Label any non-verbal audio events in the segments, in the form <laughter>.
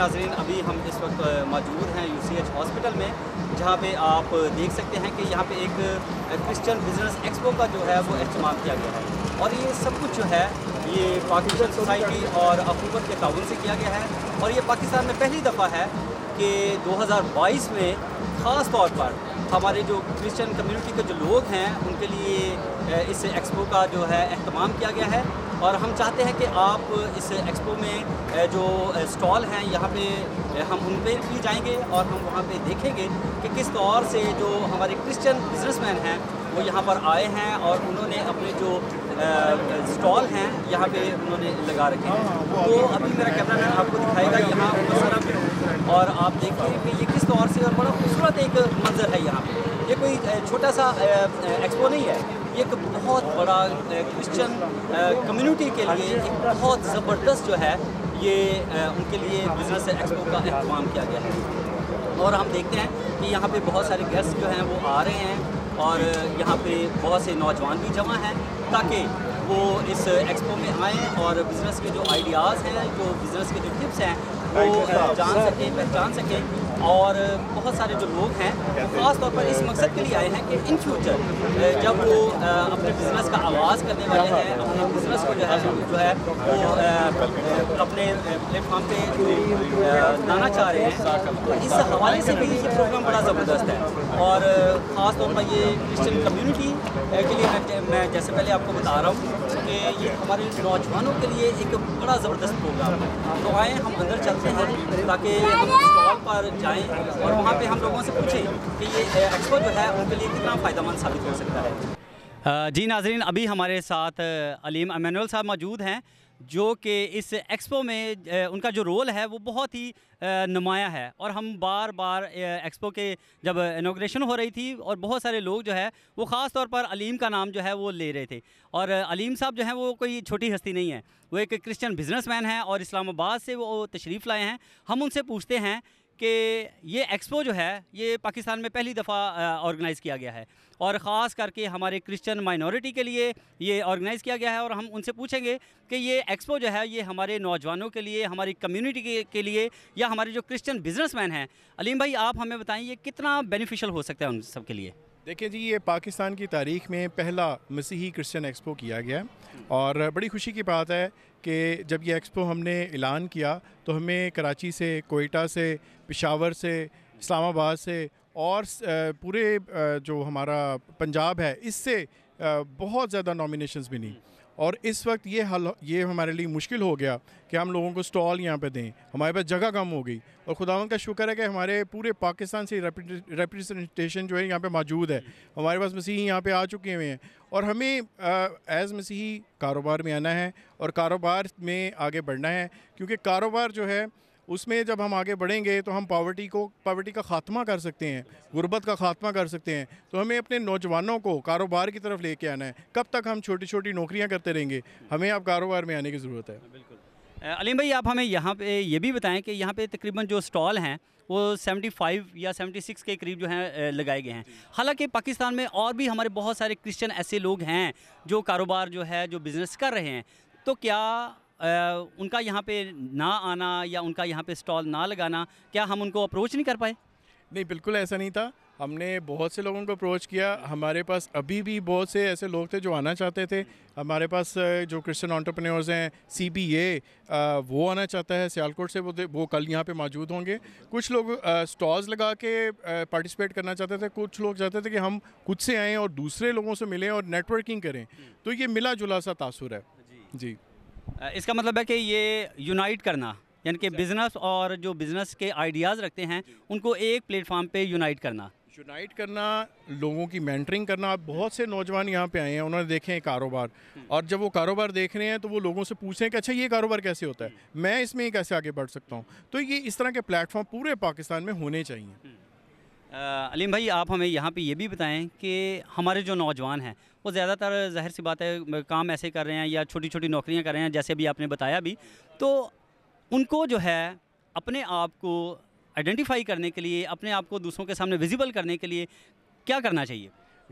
नाजरीन अभी हम इस वक्त मौजूद हैं यू हॉस्पिटल में जहाँ पे आप देख सकते हैं कि यहाँ पे एक क्रिश्चियन बिजनेस एक्सपो का जो है वो अहतमाम किया गया है और ये सब कुछ जो है ये पाकिस्तान सोसाइटी और हुकूमत के ताउन से किया गया है और ये पाकिस्तान में पहली दफ़ा है कि बाईस में ख़ास तौर पर हमारे जो क्रिश्चियन कम्यूनिटी के जो लोग हैं उनके लिए इस एक्सपो का जो है अहतमाम किया गया है और हम चाहते हैं कि आप इस एक्सपो में जो स्टॉल हैं यहाँ पे हम उन पर भी जाएंगे और हम वहाँ पे देखेंगे कि किस तौर से जो हमारे क्रिश्चियन बिजनेसमैन हैं वो यहाँ पर आए हैं और उन्होंने अपने जो स्टॉल हैं यहाँ पे उन्होंने लगा रखे हैं तो अभी मेरा कैमरा मैन आपको दिखाएगा यहाँ सारा और आप देखिए कि ये किस तौर से और बड़ा खूबसूरत एक मंजर है यहाँ पर ये कोई छोटा सा एक्सपो नहीं है एक बहुत बड़ा क्रिश्चियन कम्युनिटी के लिए हाँ एक बहुत ज़बरदस्त जो है ये उनके लिए बिज़नेस एक्सपो का अहतमाम किया गया है और हम देखते हैं कि यहाँ पे बहुत सारे गेस्ट जो हैं वो आ रहे हैं और यहाँ पे बहुत से नौजवान भी जमा हैं ताकि वो इस एक्सपो में आएँ और बिज़नेस के जो आइडियाज़ हैं जो बिज़नेस के जो टिप्स हैं वो जान सकें पहचान सकें और बहुत सारे जो लोग हैं ख़ास तौर पर इस मकसद के लिए आए हैं कि इन फ्यूचर जब वो अपने बिज़नेस का आवाज़ करने वाले हैं अपने बिज़नेस को जो है जो है वो अपने प्लेटफॉर्म पे लाना चाह रहे हैं तो इस हवाले से भी ये प्रोग्राम बड़ा ज़बरदस्त है और ख़ास तौर पर ये क्रिश्चियन कम्यूनिटी के लिए मैं जैसे पहले आपको बता रहा हूँ कि ये हमारे नौजवानों के लिए एक बड़ा ज़बरदस्त प्रोग्राम है तो आए हम अंदर चलते हैं ताकि हम पर आएँ और वहाँ पे हम लोगों से पूछें कि ये एक्सपो जो है उनके लिए कितना फ़ायदेमंद साबित हो सकता है जी नाजरीन अभी हमारे साथ अलीम अमानुल साहब मौजूद हैं जो कि इस एक्सपो में उनका जो रोल है वो बहुत ही नुमाया है और हम बार बार एक्सपो के जब इनोग्रेशन हो रही थी और बहुत सारे लोग जो है वो ख़ास तौर पर अलीम का नाम जो है वो ले रहे थे और अलीम साहब जो है वो कोई छोटी हस्ती नहीं है वो एक क्रिश्चियन बिजनेसमैन है और इस्लामाबाद से वो तशरीफ़ लाए हैं हम उनसे पूछते हैं कि ये एक्सपो जो है ये पाकिस्तान में पहली दफ़ा ऑर्गेनाइज़ किया गया है और ख़ास करके हमारे क्रिश्चियन माइनॉरिटी के लिए ये ऑर्गेनाइज़ किया गया है और हम उनसे पूछेंगे कि ये एक्सपो जो है ये हमारे नौजवानों के लिए हमारी कम्युनिटी के, के लिए या हमारे जो क्रिश्चियन बिजनेसमैन हैं अलीम भाई आप हमें बताएं ये कितना बेनिफिशियल हो सकता है उन सब के लिए देखिए जी ये पाकिस्तान की तारीख में पहला मसीही क्रिश्चियन एक्सपो किया गया और बड़ी खुशी की बात है कि जब ये एक्सपो हमने ऐलान किया तो हमें कराची से कोयटा से पिशावर से इस्लामाबाद से और पूरे जो हमारा पंजाब है इससे बहुत ज़्यादा नॉमिनेशंस मिली और इस वक्त ये हल ये हमारे लिए मुश्किल हो गया कि हम लोगों को स्टॉल यहाँ पे दें हमारे पास जगह कम हो गई और खुदावन का शुक्र है कि हमारे पूरे पाकिस्तान से रिप्रेजेंटेशन जो है यहाँ पे मौजूद है हमारे पास मसीही यहाँ पे आ चुके हुए हैं और हमें एज़ मसीही कारोबार में आना है और कारोबार में आगे बढ़ना है क्योंकि कारोबार जो है उसमें जब हम आगे बढ़ेंगे तो हम पावर्टी को पावर्टी का खात्मा कर सकते हैं गुर्बत का खात्मा कर सकते हैं तो हमें अपने नौजवानों को कारोबार की तरफ लेके आना है कब तक हम छोटी छोटी नौकरियाँ करते रहेंगे हमें आप कारोबार में आने की ज़रूरत है बिल्कुल अलीम भाई आप हमें यहाँ पे ये भी बताएं कि यहाँ पे तकरीबन जो स्टॉल हैं वो 75 या 76 के करीब जो हैं लगाए गए हैं हालांकि पाकिस्तान में और भी हमारे बहुत सारे क्रिश्चियन ऐसे लोग हैं जो कारोबार जो है जो बिज़नेस कर रहे हैं तो क्या उनका यहाँ पे ना आना या उनका यहाँ पे स्टॉल ना लगाना क्या हम उनको अप्रोच नहीं कर पाए नहीं बिल्कुल ऐसा नहीं था हमने बहुत से लोगों को अप्रोच किया हमारे पास अभी भी बहुत से ऐसे लोग थे जो आना चाहते थे हमारे पास जो क्रिश्चियन ऑन्टरप्रनोर्स हैं सी बी ए वो आना चाहता है सियालकोट से वो वो कल यहाँ पे मौजूद होंगे कुछ लोग स्टॉल्स लगा के पार्टिसिपेट करना चाहते थे कुछ लोग चाहते थे कि हम खुद से आएँ और दूसरे लोगों से मिलें और नेटवर्किंग करें तो ये मिला जुला सा तासुर है जी इसका मतलब है कि ये यूनाइट करना यानी कि बिज़नेस और जो बिज़नेस के आइडियाज़ रखते हैं उनको एक प्लेटफॉर्म पे यूनाइट करना यूनाइट करना लोगों की मेंटरिंग करना बहुत से नौजवान यहाँ पे आए हैं उन्होंने देखे हैं कारोबार हम्म। और जब वो कारोबार देख रहे हैं तो वो लोगों से पूछ रहे हैं कि अच्छा ये कारोबार कैसे होता है हम्म। मैं इसमें कैसे आगे बढ़ सकता हूँ तो ये इस तरह के प्लेटफॉर्म पूरे पाकिस्तान में होने चाहिए हम्म। अलीम भाई आप हमें यहाँ पे ये भी बताएं कि हमारे जो नौजवान हैं वो ज़्यादातर जाहिर सी बात है काम ऐसे कर रहे हैं या छोटी छोटी नौकरियाँ कर रहे हैं जैसे भी आपने बताया भी तो उनको जो है अपने आप को आइडेंटिफाई करने के लिए अपने आप को दूसरों के सामने विजिबल करने के लिए क्या करना चाहिए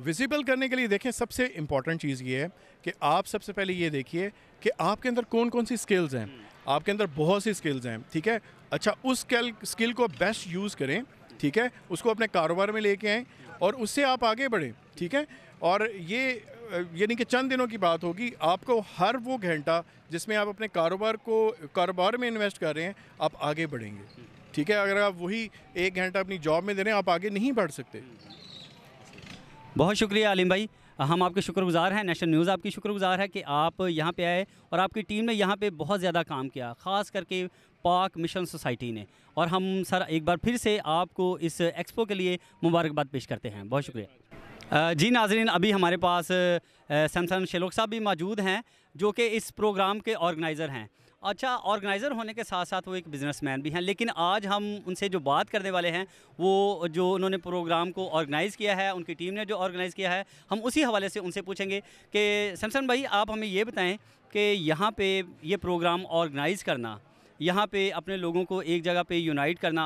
विजिबल करने के लिए देखें सबसे इम्पॉर्टेंट चीज़ ये है कि आप सबसे पहले ये देखिए कि आपके अंदर कौन कौन सी स्किल्स हैं हम्म। आपके अंदर बहुत सी स्किल्स हैं ठीक है अच्छा उस स्किल को बेस्ट यूज़ करें ठीक है उसको अपने कारोबार में लेके आएँ और उससे आप आगे बढ़ें ठीक है और ये यानी कि चंद दिनों की बात होगी आपको हर वो घंटा जिसमें आप अपने कारोबार को कारोबार में इन्वेस्ट कर रहे हैं आप आगे बढ़ेंगे ठीक है अगर आप वही एक घंटा अपनी जॉब में दे रहे हैं आप आगे नहीं बढ़ सकते बहुत शुक्रिया आलिम भाई हम आपके शुक्रगुजार हैं नेशनल न्यूज़ आपकी शुक्रगुजार है कि आप यहाँ पे आए और आपकी टीम ने यहाँ पे बहुत ज़्यादा काम किया ख़ास करके पाक मिशन सोसाइटी ने और हम सर एक बार फिर से आपको इस एक्सपो के लिए मुबारकबाद पेश करते हैं बहुत शुक्रिया जी नाजरीन अभी हमारे पास सैमसन शेलोक साहब भी मौजूद हैं जो कि इस प्रोग्राम के ऑर्गेनाइज़र हैं अच्छा ऑर्गेनाइज़र होने के साथ साथ वो एक बिजनेसमैन भी हैं लेकिन आज हम उनसे जो बात करने वाले हैं वो जो उन्होंने प्रोग्राम को ऑर्गेनाइज़ किया है उनकी टीम ने जो ऑर्गेनाइज़ किया है हम उसी हवाले से उनसे पूछेंगे कि सैमसन भाई आप हमें ये बताएं कि यहाँ पे ये प्रोग्राम ऑर्गेनाइज़ करना यहाँ पे अपने लोगों को एक जगह पे यूनाइट करना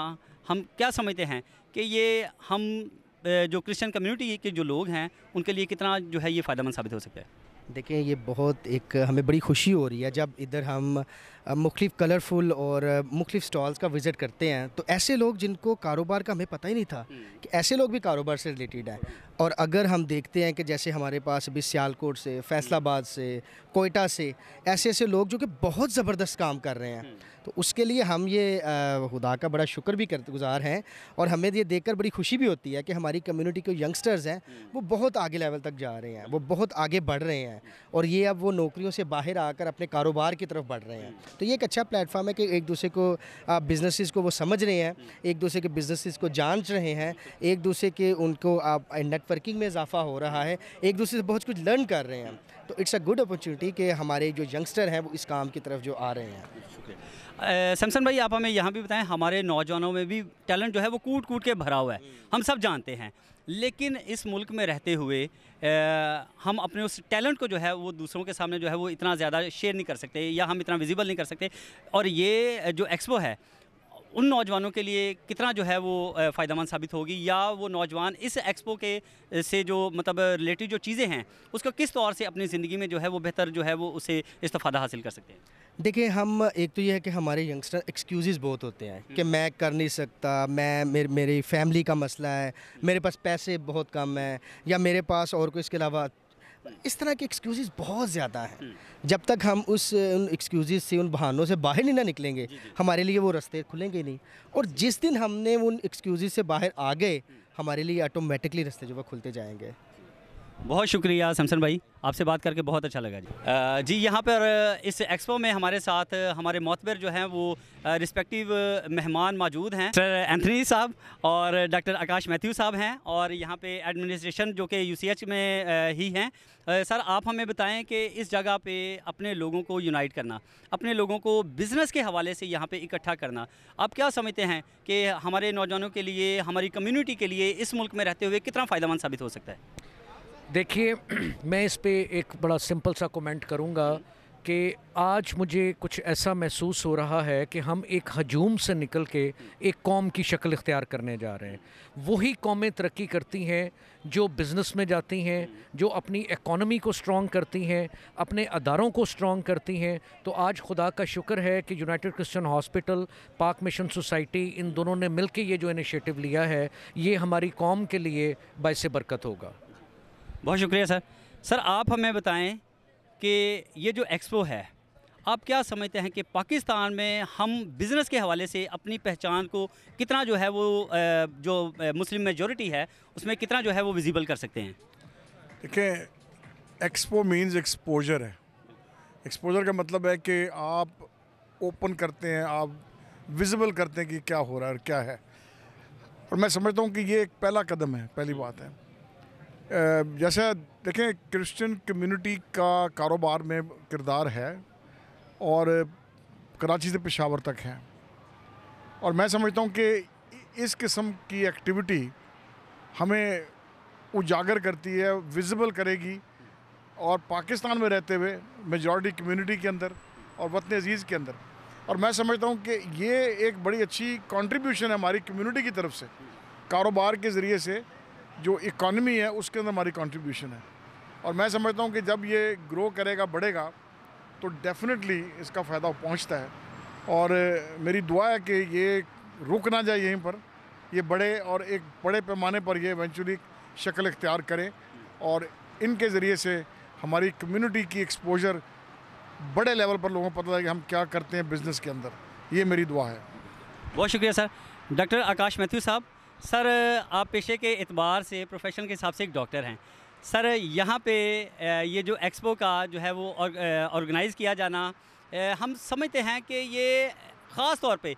हम क्या समझते हैं कि ये हम जो क्रिश्चियन कम्युनिटी के जो लोग हैं उनके लिए कितना जो है ये फ़ायदेमंद साबित हो सकता है देखिए ये बहुत एक हमें बड़ी खुशी हो रही है जब इधर हम मुख्तफ कलरफुल और मुख्तफ स्टॉल्स का विज़िट करते हैं तो ऐसे लोग जिनको कारोबार का हमें पता ही नहीं था हम्म। कि ऐसे लोग भी कारोबार से रिलेटेड हैं और अगर हम देखते हैं कि जैसे हमारे पास अभी सियालकोट से फैसलाबाद से कोयटा से ऐसे ऐसे लोग जो कि बहुत ज़बरदस्त काम कर रहे हैं हम्म। तो उसके लिए हम ये खुदा का बड़ा शुक्र भी कर गुजार हैं और हमें ये देख बड़ी खुशी भी होती है कि हमारी कम्यूनिटी के यंगस्टर्स हैं हम्म। वो बहुत आगे लेवल तक जा रहे हैं वो बहुत आगे बढ़ रहे हैं हैं और ये अब वो नौकरियों से बाहर आकर अपने कारोबार की तरफ बढ़ रहे हैं तो ये एक अच्छा प्लेटफॉर्म है कि एक दूसरे को बिजनेसेस को वो समझ रहे हैं एक दूसरे के बिजनेसेस को जांच रहे हैं एक दूसरे के उनको आप नेटवर्किंग में इजाफा हो रहा है एक दूसरे से बहुत कुछ लर्न कर रहे हैं तो इट्स अ गुड अपॉर्चुनिटी कि हमारे जो यंगस्टर हैं वो इस काम की तरफ जो आ रहे हैं सैमसन भाई आप हमें यहाँ भी बताएं हमारे नौजवानों में भी टैलेंट जो है वो कूट कूट के भरा हुआ है हम सब जानते हैं लेकिन इस मुल्क में रहते हुए आ, हम अपने उस टैलेंट को जो है वो दूसरों के सामने जो है वो इतना ज़्यादा शेयर नहीं कर सकते या हम इतना विजिबल नहीं कर सकते और ये जो एक्सपो है उन नौजवानों के लिए कितना जो है वो फ़ायदेमंद साबित होगी या वो नौजवान इस एक्सपो के से जो मतलब रिलेटेड जो चीज़ें हैं उसको किस तौर से अपनी ज़िंदगी में जो है वो बेहतर जो है वो उसे इस्तफ़ादा हासिल कर सकते हैं देखिए हम एक तो ये है कि हमारे यंगस्टर एक्सक्यूज़ बहुत होते हैं कि मैं कर नहीं सकता मैं मेर, मेरी फैमिली का मसला है मेरे पास पैसे बहुत कम है या मेरे पास और कोई इसके अलावा इस तरह के एक्सक्यूज़ बहुत ज़्यादा हैं हम्म। जब तक हम उस उन एक्सक्यूज़ से उन बहानों से बाहर ही ना निकलेंगे हमारे लिए वो रास्ते खुलेंगे नहीं और जिस दिन हमने उन एक्सक्यूज़ से बाहर आ गए हम्म। हमारे लिए ऑटोमेटिकली रास्ते जो है खुलते जाएंगे बहुत शुक्रिया सैमसन भाई आपसे बात करके बहुत अच्छा लगा जी आ, जी यहाँ पर इस एक्सपो में हमारे साथ हमारे मोतबर जो हैं वो रिस्पेक्टिव मेहमान मौजूद हैं सर एंथनी साहब और डॉक्टर आकाश मैथ्यू साहब हैं और यहाँ पे एडमिनिस्ट्रेशन जो कि यूसीएच में ही हैं सर आप हमें बताएं कि इस जगह पे अपने लोगों को यूनाइट करना अपने लोगों को बिज़नेस के हवाले से यहाँ पर इकट्ठा करना आप क्या समझते हैं कि हमारे नौजवानों के लिए हमारी कम्यूनिटी के लिए इस मुल्क में रहते हुए कितना फ़ायदेमंद साबित हो सकता है देखिए <clears throat> मैं इस पर एक बड़ा सिंपल सा कमेंट करूँगा कि आज मुझे कुछ ऐसा महसूस हो रहा है कि हम एक हजूम से निकल के एक कौम की शक्ल इख्तियार करने जा रहे हैं वही कौमें तरक्की करती हैं जो बिज़नेस में जाती हैं जो अपनी इकोनॉमी को स्ट्रॉन्ग करती हैं अपने अदारों को स्ट्रॉन्ग करती हैं तो आज खुदा का शुक्र है कि United Christian Hospital Pak Mission Society इन दोनों ने मिल के ये जो इनिशिएटिव लिया है ये हमारी कौम के लिए बायस बरकत होगा बहुत शुक्रिया सर सर आप हमें बताएं कि ये जो एक्सपो है आप क्या समझते हैं कि पाकिस्तान में हम बिज़नेस के हवाले से अपनी पहचान को कितना जो है वो जो मुस्लिम मेजोरिटी है उसमें कितना जो है वो विजिबल कर सकते हैं देखें एक्सपो मींस एक्सपोजर है एक्सपोजर का मतलब है कि आप ओपन करते हैं आप विजिबल करते हैं कि क्या हो रहा है और क्या है और मैं समझता हूँ कि ये एक पहला कदम है पहली बात है जैसा देखें क्रिश्चियन कम्युनिटी का कारोबार में किरदार है और कराची से पेशावर तक है और मैं समझता हूँ कि इस किस्म की एक्टिविटी हमें उजागर करती है विजिबल करेगी और पाकिस्तान में रहते हुए मेजॉरिटी कम्युनिटी के अंदर और वतन अजीज़ के अंदर और मैं समझता हूँ कि ये एक बड़ी अच्छी कंट्रीब्यूशन है हमारी कम्युनिटी की तरफ से कारोबार के ज़रिए से जो इकानमी है उसके अंदर हमारी कंट्रीब्यूशन है और मैं समझता हूँ कि जब ये ग्रो करेगा बढ़ेगा तो डेफिनेटली इसका फ़ायदा पहुँचता है और मेरी दुआ है कि ये रुक ना जाए यहीं पर ये बढ़े और एक बड़े पैमाने पर ये एवेंचुअली शक्ल इख्तियार करें और इनके ज़रिए से हमारी कम्युनिटी की एक्सपोजर बड़े लेवल पर लोगों को पता है कि हम क्या करते हैं बिज़नेस के अंदर ये मेरी दुआ है बहुत शुक्रिया सर डॉक्टर आकाश मैथ्यू साहब सर आप पेशे के एतबार से प्रोफेशन के हिसाब से एक डॉक्टर हैं सर यहाँ पे ये जो एक्सपो का जो है वो ऑर्गेनाइज़ किया जाना हम समझते हैं कि ये ख़ास तौर पे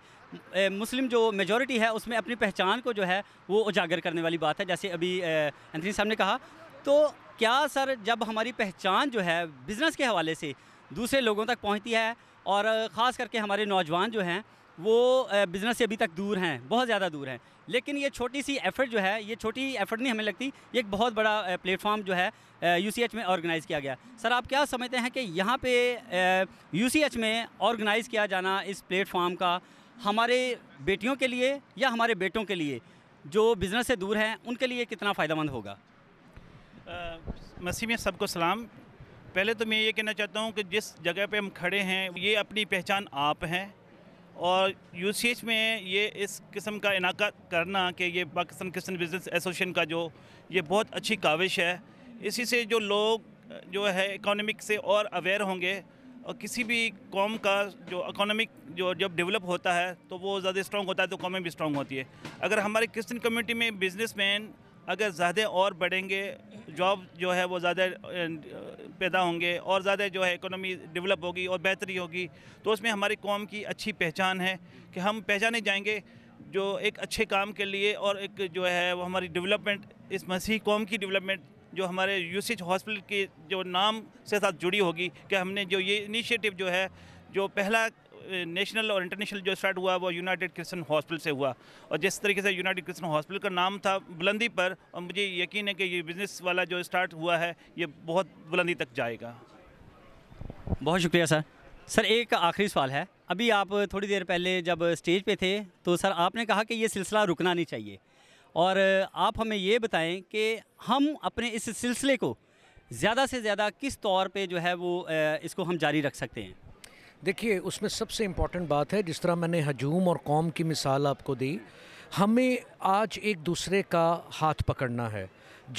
मुस्लिम जो मेजॉरिटी है उसमें अपनी पहचान को जो है वो उजागर करने वाली बात है जैसे अभी एंथनी साहब ने कहा तो क्या सर जब हमारी पहचान जो है बिज़नेस के हवाले से दूसरे लोगों तक पहुँचती है और ख़ास करके हमारे नौजवान जो हैं वो बिज़नेस से अभी तक दूर हैं बहुत ज़्यादा दूर हैं लेकिन ये छोटी सी एफ़र्ट जो है ये छोटी एफ़र्ट नहीं हमें लगती ये एक बहुत बड़ा प्लेटफॉर्म जो है यू में ऑर्गेनाइज़ किया गया सर आप क्या समझते हैं कि यहाँ पे यू में ऑर्गेनाइज़ किया जाना इस प्लेटफॉर्म का हमारे बेटियों के लिए या हमारे बेटों के लिए जो बिज़नेस से दूर हैं उनके लिए कितना फ़ायदेमंद होगा मसीह में सबको सलाम पहले तो मैं ये कहना चाहता हूँ कि जिस जगह पे हम खड़े हैं ये अपनी पहचान आप हैं और यू में ये इस किस्म का इनका करना कि ये पाकिस्तान क्रिश्चन बिजनेस एसोसिएशन का जो ये बहुत अच्छी काविश है इसी से जो लोग जो है इकोनॉमिक से और अवेयर होंगे और किसी भी कौम का जो इकोनॉमिक जो जब डेवलप होता है तो वो ज़्यादा स्ट्रॉन्ग होता है तो कॉमें भी स्ट्रॉन्ग होती है अगर हमारे क्रिश्चन कम्यूनिटी में बिजनेस अगर ज़्यादा और बढ़ेंगे जॉब जो है वो ज़्यादा पैदा होंगे और ज़्यादा जो है इकोनॉमी डेवलप होगी और बेहतरी होगी तो उसमें हमारी कौम की अच्छी पहचान है कि हम पहचाने जाएंगे जो एक अच्छे काम के लिए और एक जो है वो हमारी डेवलपमेंट इस मसीह कौम की डेवलपमेंट जो हमारे यूसिज हॉस्पिटल के जो नाम से साथ जुड़ी होगी कि हमने जो ये इनिशिएटिव जो है जो पहला नेशनल और इंटरनेशनल जो स्टार्ट हुआ वो यूनाइटेड क्रिश्चन हॉस्पिटल से हुआ और जिस तरीके से यूनाइटेड क्रिश्चन हॉस्पिटल का नाम था बुलंदी पर और मुझे यकीन है कि ये बिज़नेस वाला जो स्टार्ट हुआ है ये बहुत बुलंदी तक जाएगा बहुत शुक्रिया सर सर एक आखिरी सवाल है अभी आप थोड़ी देर पहले जब स्टेज पे थे तो सर आपने कहा कि ये सिलसिला रुकना नहीं चाहिए और आप हमें ये बताएं कि हम अपने इस सिलसिले को ज़्यादा से ज़्यादा किस तौर पे जो है वो इसको हम जारी रख सकते हैं देखिए उसमें सबसे इम्पॉर्टेंट बात है जिस तरह मैंने हजूम और कौम की मिसाल आपको दी हमें आज एक दूसरे का हाथ पकड़ना है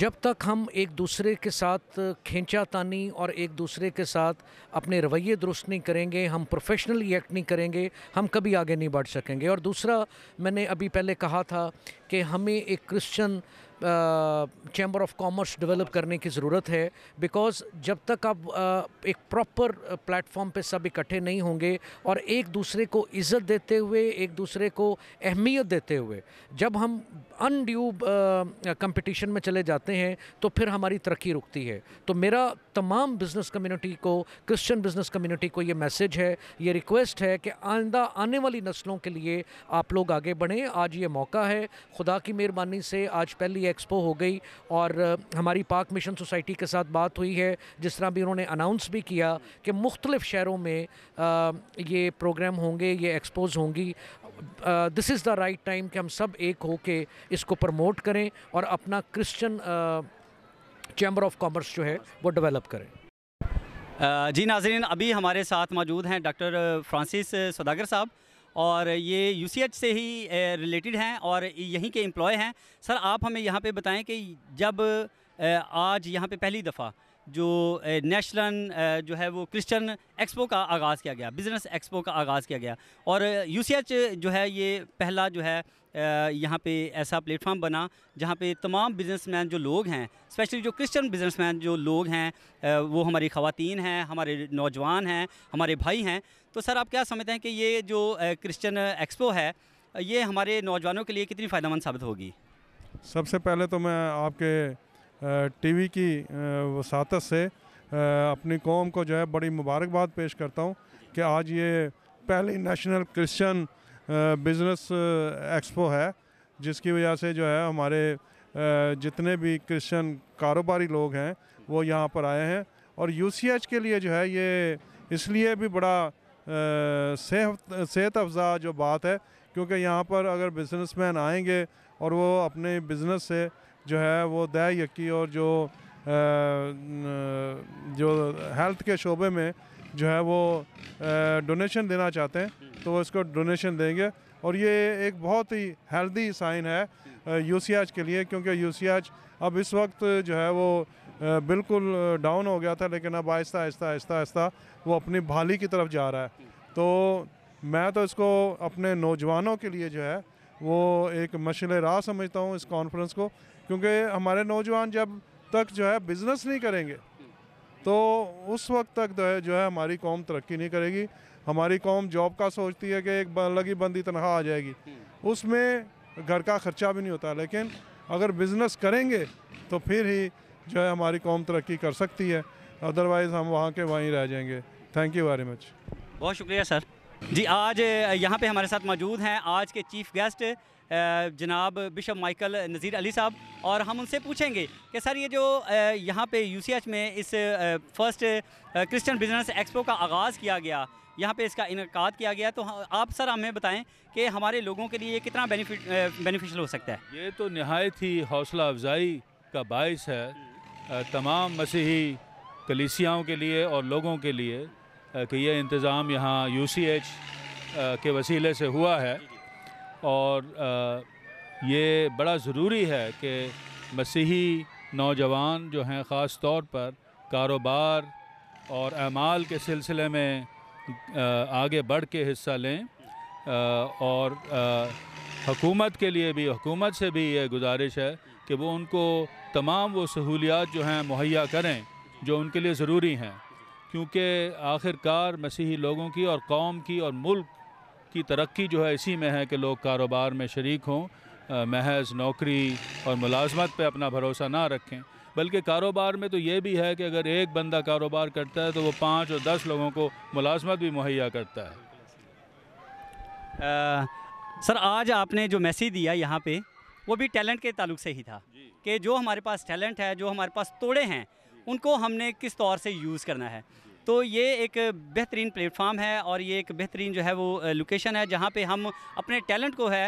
जब तक हम एक दूसरे के साथ खींचातानी और एक दूसरे के साथ अपने रवैये दुरुस्त नहीं करेंगे हम प्रोफेशनली एक्ट नहीं करेंगे हम कभी आगे नहीं बढ़ सकेंगे और दूसरा मैंने अभी पहले कहा था कि हमें एक Christian chamber of commerce develop करने की ज़रूरत है बिकॉज़ जब तक आप एक प्रॉपर प्लेटफॉर्म पे सब इकट्ठे नहीं होंगे और एक दूसरे को इज़्ज़त देते हुए एक दूसरे को अहमियत देते हुए जब हम अनड्यू कंपटीशन कम्पटिशन में चले जाते हैं तो फिर हमारी तरक्की रुकती है तो मेरा तमाम बिज़नेस कम्युनिटी को क्रिश्चियन बिज़नेस कम्युनिटी को ये मैसेज है ये रिक्वेस्ट है कि आइंदा आने वाली नस्लों के लिए आप लोग आगे बढ़ें आज ये मौका है खुदा की मेहरबानी से आज पहली एक्सपो हो गई और हमारी पाक मिशन सोसाइटी के साथ बात हुई है जिस तरह भी उन्होंने अनाउंस भी किया कि मुख्तलिफ़ शहरों में ये प्रोग्राम होंगे ये एक्सपोज होंगी this is the right time कि हम सब एक हो के इसको प्रमोट करें और अपना क्रिश्चन चैम्बर ऑफ कॉमर्स जो है वो डेवलप करें जी नाजरीन अभी हमारे साथ मौजूद हैं डॉक्टर फ्रांसिस सदागर साहब और ये यू से ही रिलेटेड हैं और यहीं के एम्प्लॉय हैं सर आप हमें यहाँ पे बताएं कि जब आज यहाँ पे पहली दफ़ा जो नेशनल जो है वो क्रिश्चियन एक्सपो का आगाज़ किया गया बिज़नेस एक्सपो का आगाज़ किया गया और यू जो है ये पहला जो है यहाँ पे ऐसा प्लेटफॉर्म बना जहाँ पे तमाम बिजनेसमैन जो लोग हैं स्पेशली जो क्रिश्चियन बिजनेसमैन जो लोग हैं वो हमारी खातन हैं हमारे नौजवान हैं हमारे भाई हैं तो सर आप क्या समझते हैं कि ये जो क्रिश्चन एक्सपो है ये हमारे नौजवानों के लिए कितनी फ़ायदेमंद साबित होगी सबसे पहले तो मैं आपके टीवी की वसात से अपनी कौम को जो है बड़ी मुबारकबाद पेश करता हूँ कि आज ये पहली नेशनल क्रिश्चियन बिजनेस एक्सपो है जिसकी वजह से जो है हमारे जितने भी क्रिश्चियन कारोबारी लोग हैं वो यहाँ पर आए हैं और यू के लिए जो है ये इसलिए भी बड़ा सेहत सेहत अफजा जो बात है क्योंकि यहाँ पर अगर बिजनेसमैन आएंगे और वो अपने बिज़नेस से जो है वो दह यकी और जो जो हेल्थ के शोबे में जो है वो डोनेशन देना चाहते हैं हम्म। तो वो इसको डोनेशन देंगे और ये एक बहुत ही हेल्दी साइन है यू के लिए क्योंकि यू अब इस वक्त जो है वो बिल्कुल डाउन हो गया था लेकिन अब आहिस्ता आहिस्ता आहिस्ता आहिस्ता वो अपनी भाली की तरफ जा रहा है हम्म। तो मैं तो इसको अपने नौजवानों के लिए जो है वो एक मशल राह समझता हूँ इस कॉन्फ्रेंस को क्योंकि हमारे नौजवान जब तक जो है बिज़नेस नहीं करेंगे तो उस वक्त तक जो तो है जो है हमारी कौम तरक्की नहीं करेगी हमारी कौम जॉब का सोचती है कि एक लगी बंदी तनख्वाह आ जाएगी उसमें घर का ख़र्चा भी नहीं होता लेकिन अगर बिज़नेस करेंगे तो फिर ही जो है हमारी कौम तरक्की कर सकती है अदरवाइज़ हम वहाँ के वहीं रह जाएंगे थैंक यू वेरी मच बहुत शुक्रिया सर जी आज यहाँ पे हमारे साथ मौजूद हैं आज के चीफ गेस्ट जनाब बिशप माइकल नज़ीर अली साहब और हम उनसे पूछेंगे कि सर ये जो यहाँ पे यूसीएच में इस फर्स्ट क्रिश्चियन बिजनेस एक्सपो का आगाज़ किया गया यहाँ पे इसका इनका किया गया तो आप सर हमें बताएं कि हमारे लोगों के लिए ये कितना बेनिफिट बेनिफिशल हो सकता है ये तो नहायत ही हौसला अफजाई का बायस है तमाम मसीही कलीसियाओं के लिए और लोगों के लिए कि यह इंतज़ाम यहाँ यू के वसीले से हुआ है और ये बड़ा ज़रूरी है कि मसीही नौजवान जो हैं ख़ास तौर पर कारोबार और अमाल के सिलसिले में आगे बढ़ के हिस्सा लें और हकूमत के लिए भी हुकूमत से भी ये गुजारिश है कि वो उनको तमाम वो सहूलियात जो हैं मुहैया करें जो उनके लिए ज़रूरी हैं क्योंकि आखिरकार मसीही लोगों की और कौम की और मुल्क की तरक्की जो है इसी में है कि लोग कारोबार में शरीक हों महज नौकरी और मुलाजमत पे अपना भरोसा ना रखें बल्कि कारोबार में तो ये भी है कि अगर एक बंदा कारोबार करता है तो वो पाँच और दस लोगों को मुलाजमत भी मुहैया करता है आ, सर आज आपने जो मैसेज दिया यहाँ पे वो भी टैलेंट के ताल्लुक से ही था कि जो हमारे पास टैलेंट है जो हमारे पास तोड़े हैं उनको हमने किस तौर से यूज़ करना है तो ये एक बेहतरीन प्लेटफार्म है और ये एक बेहतरीन जो है वो लोकेशन है जहाँ पे हम अपने टैलेंट को है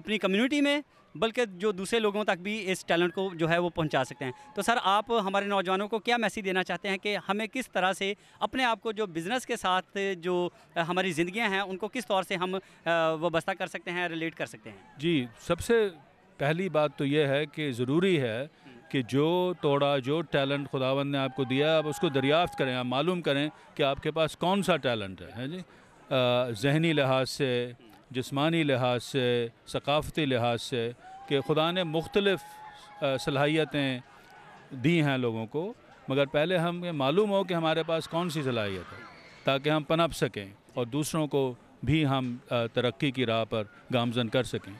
अपनी कम्युनिटी में बल्कि जो दूसरे लोगों तक भी इस टैलेंट को जो है वो पहुंचा सकते हैं तो सर आप हमारे नौजवानों को क्या मैसेज देना चाहते हैं कि हमें किस तरह से अपने आप को जो बिज़नेस के साथ जो हमारी ज़िंदियाँ हैं उनको किस तौर से हम वस्ता कर सकते हैं रिलेट कर सकते हैं जी सबसे पहली बात तो ये है कि ज़रूरी है कि जो तोड़ा जो टैलेंट खुदावन ने आपको दिया आप उसको दरियाफ्त करें आप मालूम करें कि आपके पास कौन सा टैलेंट है है जी जहनी लिहाज से जिसमानी लिहाज से सकाफती लिहाज से कि खुदा ने मुख्तलफ़ सलाहियतें दी हैं लोगों को मगर पहले हम ये मालूम हो कि हमारे पास कौन सी सलाहियत है ताकि हम पनप सकें और दूसरों को भी हम तरक्की की राह पर गामजन कर सकें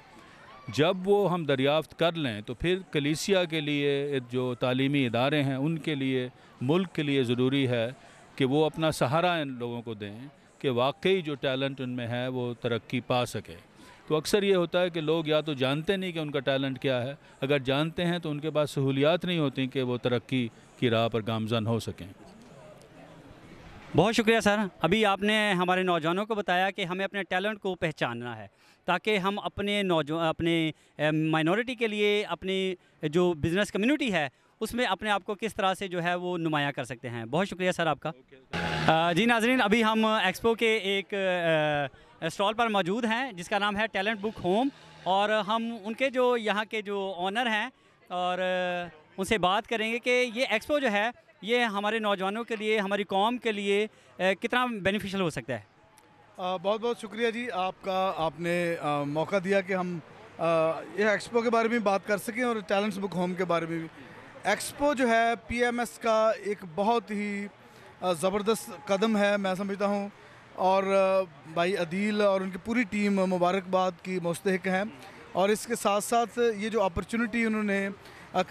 जब वो हम दरियाफ्त कर लें तो फिर कलीसिया के लिए जो तालीमी इदारे हैं उनके लिए मुल्क के लिए ज़रूरी है कि वो अपना सहारा इन लोगों को दें कि वाकई जो टैलेंट उनमें है वो तरक्की पा सके तो अक्सर ये होता है कि लोग या तो जानते नहीं कि उनका टैलेंट क्या है अगर जानते हैं तो उनके पास सहूलियात नहीं होती कि वो तरक्की की राह पर गामजन हो सकें बहुत शुक्रिया सर अभी आपने हमारे नौजवानों को बताया कि हमें अपने टैलेंट को पहचानना है ताकि हम अपने नौजवान अपने माइनॉरिटी के लिए अपनी जो बिज़नेस कम्युनिटी है उसमें अपने आप को किस तरह से जो है वो नुमाया कर सकते हैं बहुत शुक्रिया सर आपका जी नाजरीन अभी हम एक्सपो के एक स्टॉल पर मौजूद हैं जिसका नाम है टैलेंट बुक होम और हम उनके जो यहाँ के जो ऑनर हैं और उनसे बात करेंगे कि ये एक्सपो जो है ये हमारे नौजवानों के लिए हमारी कौम के लिए कितना बेनिफिशियल हो सकता है बहुत बहुत शुक्रिया जी आपका आपने आ, मौका दिया कि हम यह एक्सपो के बारे में बात कर सकें और टैलेंट्स बुक होम के बारे में भी एक्सपो जो है पीएमएस का एक बहुत ही ज़बरदस्त कदम है मैं समझता हूँ और भाई अदील और उनकी पूरी टीम मुबारकबाद की मुस्तक हैं और इसके साथ साथ ये जो अपॉर्चुनिटी उन्होंने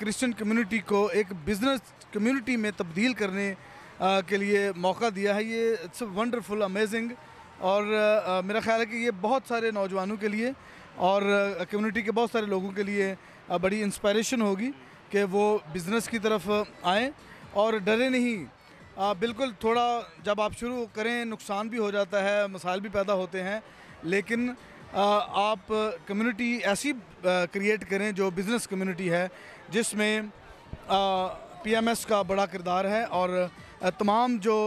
क्रिश्चियन कम्युनिटी को एक बिज़नेस कम्युनिटी में तब्दील करने के लिए मौका दिया है ये इट्स वंडरफुल अमेजिंग और आ, मेरा ख्याल है कि ये बहुत सारे नौजवानों के लिए और कम्युनिटी के बहुत सारे लोगों के लिए आ, बड़ी इंस्पायरेशन होगी कि वो बिज़नेस की तरफ आए और डरे नहीं आ, बिल्कुल थोड़ा जब आप शुरू करें नुकसान भी हो जाता है मसाइल भी पैदा होते हैं लेकिन आ, आप कम्युनिटी ऐसी क्रिएट करें जो बिज़नेस कम्युनिटी है जिसमें पीएमएस का बड़ा किरदार है और तमाम जो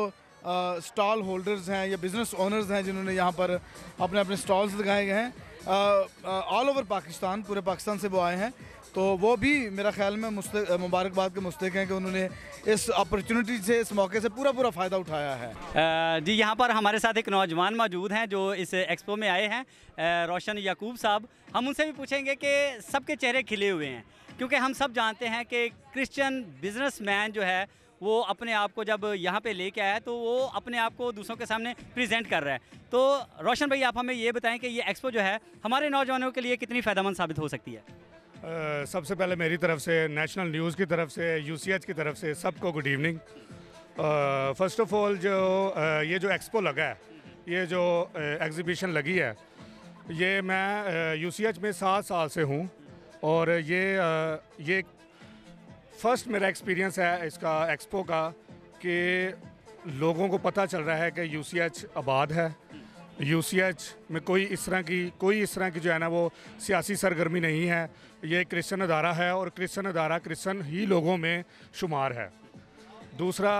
स्टॉल होल्डर्स हैं या बिजनेस ओनर्स हैं जिन्होंने यहाँ पर अपने अपने स्टॉल्स लगाए गए हैं ऑल ओवर पाकिस्तान पूरे पाकिस्तान से वो आए हैं तो वो भी मेरा ख्याल में मुबारकबाद के मुस्तक हैं कि उन्होंने इस अपॉर्चुनिटी से इस मौके से पूरा पूरा फ़ायदा उठाया है जी यहाँ पर हमारे साथ एक नौजवान मौजूद हैं जो इस एक्सपो में आए हैं रोशन याकूब साहब हम उनसे भी पूछेंगे कि सबके चेहरे खिले हुए हैं क्योंकि हम सब जानते हैं कि क्रिश्चियन बिजनेसमैन जो है वो अपने आप को जब यहाँ पे लेके आया तो वो अपने आप को दूसरों के सामने प्रेजेंट कर रहा है तो रोशन भाई आप हमें ये बताएं कि ये एक्सपो जो है हमारे नौजवानों के लिए कितनी फ़ायदेमंद साबित हो सकती है सबसे पहले मेरी तरफ से नेशनल न्यूज़ की तरफ से यू की तरफ से सबको good evening first of all जो ये जो एक्सपो लगा है ये जो एग्ज़िबिशन लगी है ये मैं यूसीएच में सात साल से हूँ और ये ये फर्स्ट मेरा एक्सपीरियंस है इसका एक्सपो का कि लोगों को पता चल रहा है कि यू आबाद है यू में कोई इस तरह की कोई इस तरह की जो है ना वो सियासी सरगर्मी नहीं है ये क्रिश्चन अदारा है और क्रिश्चन अदारा क्रिश्चन ही लोगों में शुमार है दूसरा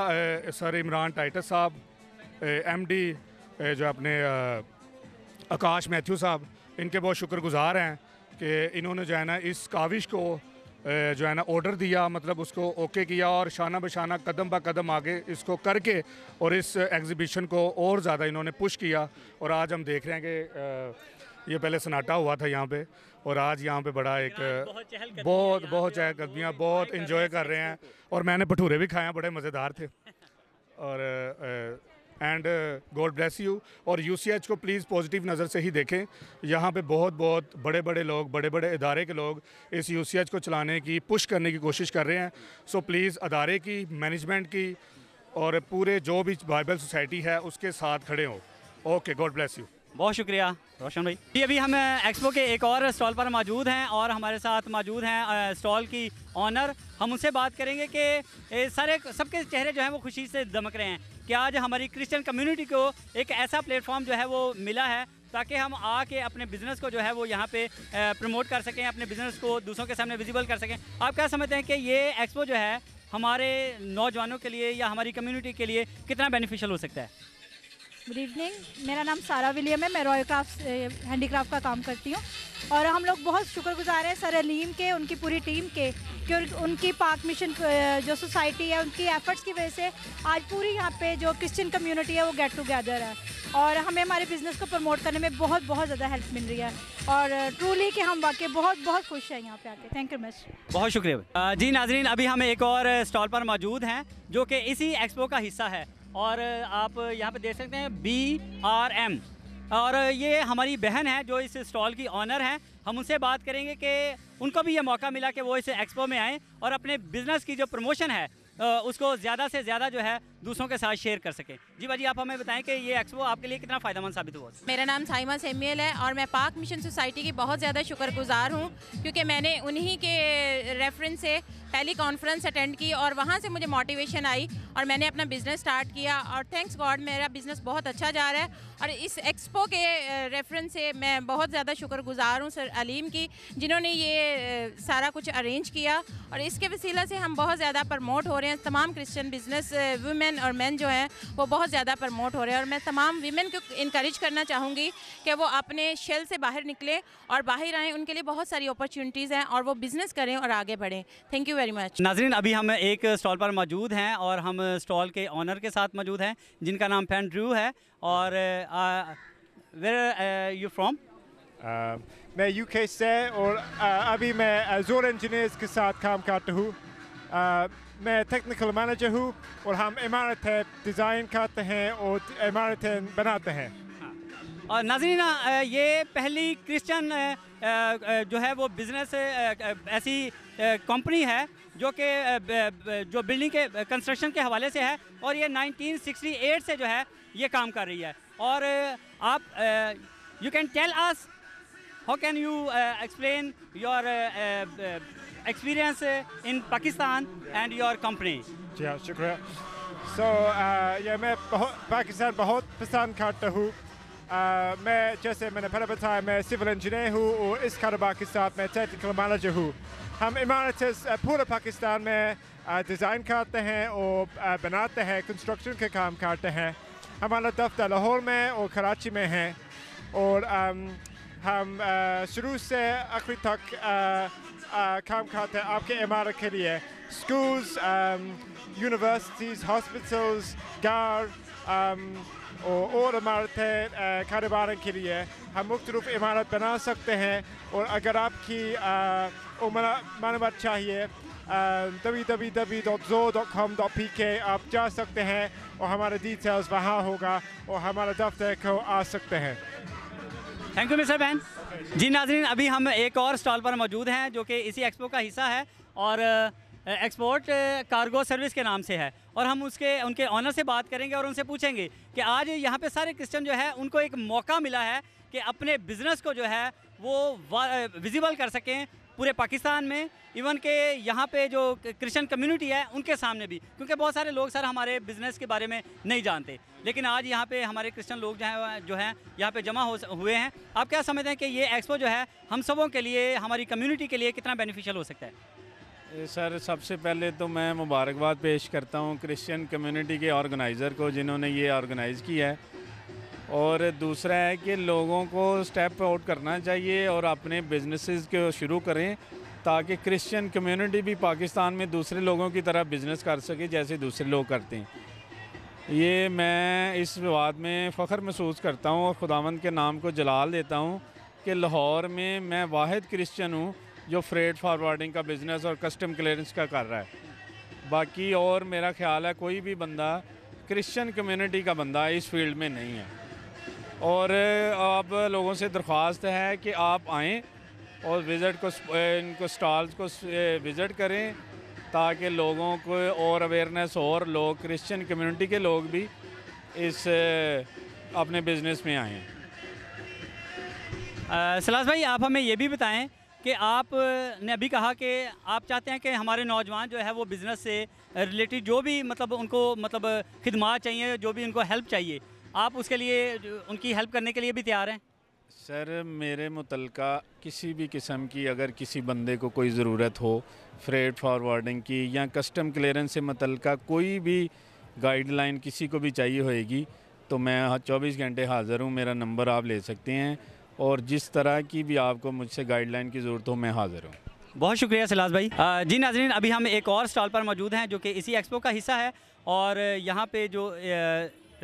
सर इमरान टाइटस साहब एम डी जो अपने आकाश मैथ्यू साहब इनके बहुत शुक्रगुजार हैं कि इन्होंने जो है ना इस काविश को जो है ना ऑर्डर दिया मतलब उसको ओके किया और शाना बशाना कदम ब कदम आगे इसको करके और इस एग्ज़िबिशन को और ज़्यादा इन्होंने पुश किया और आज हम देख रहे हैं कि ये पहले सन्नाटा हुआ था यहाँ पे और आज यहाँ पे बड़ा एक बहुत बहुत दिया बहुत इंजॉय कर रहे हैं और मैंने भटूरे भी खाए हैं बड़े मज़ेदार थे और एंड गॉड ब्लेस यू और यू को प्लीज़ पॉजिटिव नज़र से ही देखें यहाँ पे बहुत बहुत बड़े बड़े लोग बड़े बड़े इदारे के लोग इस यू को चलाने की पुश करने की कोशिश कर रहे हैं सो so, प्लीज़ अदारे की मैनेजमेंट की और पूरे जो भी बाइबल सोसाइटी है उसके साथ खड़े हों ओके गॉड ब्लेस यू बहुत शुक्रिया रोशन भाई जी अभी हम एक्सपो के एक और स्टॉल पर मौजूद हैं और हमारे साथ मौजूद हैं स्टॉल की ऑनर हम उनसे बात करेंगे कि सारे सबके चेहरे जो हैं वो खुशी से दमक रहे हैं कि आज हमारी क्रिश्चियन कम्युनिटी को एक ऐसा प्लेटफॉर्म जो है वो मिला है ताकि हम आके अपने बिज़नेस को जो है वो यहाँ पे प्रमोट कर सकें अपने बिज़नेस को दूसरों के सामने विजिबल कर सकें आप क्या समझते हैं कि ये एक्सपो जो है हमारे नौजवानों के लिए या हमारी कम्युनिटी के लिए कितना बेनिफिशियल हो सकता है गुड इवनिंग मेरा नाम सारा विलियम है मैं रॉयल क्राफ्ट हैंडीक्राफ्ट का काम करती हूँ और हम लोग बहुत शुक्रगुजार हैं सर अलीम के उनकी पूरी टीम के कि उनकी पार्क मिशन जो सोसाइटी है उनकी एफर्ट्स की वजह से आज पूरी यहाँ पे जो क्रिश्चियन कम्युनिटी है वो गेट टुगेदर है और हमें हमारे बिज़नेस को प्रमोट करने में बहुत बहुत ज़्यादा हेल्प मिल रही है और ट्रूली कि हम वाकई बहुत बहुत खुश हैं यहाँ पे आके थैंक यू मच बहुत शुक्रिया जी नाजरीन अभी हम एक और स्टॉल पर मौजूद हैं जो कि इसी एक्सपो का हिस्सा है और आप यहाँ पे देख सकते हैं बी आर एम और ये हमारी बहन है जो इस स्टॉल की ऑनर है हम उनसे बात करेंगे कि उनको भी ये मौका मिला कि वो इस एक्सपो में आएँ और अपने बिज़नेस की जो प्रमोशन है उसको ज़्यादा से ज़्यादा जो है दूसरों के साथ शेयर कर सकें जी भाजी आप हमें बताएं कि ये एक्सपो आपके लिए कितना फ़ायदेमंद साबित हुआ मेरा नाम साइमा सेमियल है और मैं पाक मिशन सोसाइटी की बहुत ज़्यादा शुक्रगुजार हूँ क्योंकि मैंने उन्हीं के रेफरेंस से पहली कॉन्फ्रेंस अटेंड की और वहाँ से मुझे मोटिवेशन आई और मैंने अपना बिज़नेस स्टार्ट किया और थैंक्स गॉड मेरा बिज़नेस बहुत अच्छा जा रहा है और इस एक्सपो के रेफरेंस से मैं बहुत ज़्यादा शुक्रगुजार हूँ सर अलीम की जिन्होंने ये सारा कुछ अरेंज किया और इसके वसीला से हम बहुत ज़्यादा प्रमोट हो रहे हैं तमाम क्रिश्चियन बिजनेस वुमेन और मैन जो हैं वो बहुत ज़्यादा प्रमोट हो रहे हैं और मैं तमाम वीमेन को इनक्रेज करना चाहूँगी कि वो अपने शेल से बाहर निकलें और बाहर आएँ उनके लिए बहुत सारी अपॉर्चुनिटीज़ हैं और वो बिज़नेस करें और आगे बढ़ें थैंक यू वेरी मच नाजरीन अभी हम एक स्टॉल पर मौजूद हैं और हम स्टॉल के ऑनर के साथ मौजूद हैं जिनका नाम फैन ड्रू है और वेर यू फ्रॉम मैं यूके से और uh, अभी मैं जोर uh, इंजीनियर्स के साथ काम करता हूँ uh, मैं टेक्निकल मैनेजर हूँ और हम इमारतें डिज़ाइन करते हैं और इमारतें बनाते हैं हाँ। और नाजरीना uh, ये पहली क्रिश्चियन uh, जो है वो बिज़नेस ऐसी कंपनी है जो कि जो बिल्डिंग के कंस्ट्रक्शन के हवाले से है और ये 1968 से जो है ये काम कर रही है और आप you can tell us how can you explain your Pakistan and your company जी हाँ शुक्रिया सो So, uh, ये मैं पाकिस्तान बहुत पसंद करता हूँ uh, मैं जैसे मैंने पहले बताया मैं सिविल इंजीनियर हूँ और इस कारोबार के साथ मैं टेक्निकल मैनेजर हूँ हम इमारतें पूरे पाकिस्तान में डिज़ाइन करते हैं और बनाते हैं कंस्ट्रक्शन के काम करते हैं हमारा दफ्तर लाहौर में और कराची में है और आम, हम शुरू से आखिर तक काम करते हैं आपके इमारत के लिए स्कूल्स यूनिवर्सिटीज़ हॉस्पिटल्स गार और, और इमारतें कारोबार के लिए हम मुख्य रूप इमारत बना सकते हैं और अगर आपकी मालूम चाहिए www.zo.com.pk आप जा सकते हैं और हमारे डिटेल्स वहाँ होगा और हमारा दफ्तर को आ सकते हैं थैंक यू मिस्टर बहन जी नाजरीन अभी हम एक और स्टॉल पर मौजूद हैं जो कि इसी एक्सपो का हिस्सा है और एक्सपोर्ट कार्गो सर्विस के नाम से है और हम उसके उनके ऑनर से बात करेंगे और उनसे पूछेंगे कि आज यहाँ पे सारे क्रिश्चन जो है उनको एक मौका मिला है कि अपने बिज़नेस को जो है वो विजिबल कर सकें पूरे पाकिस्तान में इवन के यहाँ पे जो क्रिश्चियन कम्युनिटी है उनके सामने भी क्योंकि बहुत सारे लोग सर हमारे बिज़नेस के बारे में नहीं जानते लेकिन आज यहाँ पे हमारे क्रिश्चियन लोग जो हैं जो हैं यहाँ पे जमा हो हुए हैं आप क्या समझते हैं कि ये एक्सपो जो है हम सबों के लिए हमारी कम्युनिटी के लिए कितना बेनिफिशियल हो सकता है सर सबसे पहले तो मैं मुबारकबाद पेश करता हूँ क्रिश्चियन कम्यूनिटी के ऑर्गेनाइज़र को जिन्होंने ये ऑर्गेनाइज़ किया है और दूसरा है कि लोगों को स्टेप आउट करना चाहिए और अपने बिजनेसेस को शुरू करें ताकि क्रिश्चियन कम्युनिटी भी पाकिस्तान में दूसरे लोगों की तरह बिजनेस कर सके जैसे दूसरे लोग करते हैं ये मैं इस बात में फ़ख्र महसूस करता हूँ और खुदावंद के नाम को जलाल देता हूँ कि लाहौर में मैं वाद क्रिश्चियन हूँ जो फ्रेड फारवर्डिंग का बिज़नेस और कस्टम क्लियरेंस का कर रहा है बाकी और मेरा ख्याल है कोई भी बंदा क्रिश्चियन कम्युनिटी का बंदा इस फील्ड में नहीं है और आप लोगों से दरख्वास्त है कि आप आएँ और विज़िट को इनको स्टॉल्स को विज़िट करें ताकि लोगों को और अवेयरनेस और लोग क्रिश्चियन कम्युनिटी के लोग भी इस अपने बिजनेस में आएँ सलास भाई आप हमें ये भी बताएं कि आप ने अभी कहा कि आप चाहते हैं कि हमारे नौजवान जो है वो बिज़नेस से रिलेटेड जो भी मतलब उनको मतलब खदमात चाहिए जो भी उनको हेल्प चाहिए आप उसके लिए उनकी हेल्प करने के लिए भी तैयार हैं सर मेरे मुतल किसी भी किस्म की अगर किसी बंदे को कोई ज़रूरत हो फ्रेड फॉरवर्डिंग की या कस्टम क्लियरेंस से मुतल कोई भी गाइडलाइन किसी को भी चाहिए होएगी तो मैं हाँ, चौबीस घंटे हाज़र हूँ मेरा नंबर आप ले सकते हैं और जिस तरह की भी आपको मुझसे गाइडलाइन की ज़रूरत हो मैं हाज़िर हूँ बहुत शुक्रिया सिलास भाई जी नाजरीन अभी हम एक और स्टॉल पर मौजूद हैं जो कि इसी एक्सपो का हिस्सा है और यहाँ पे जो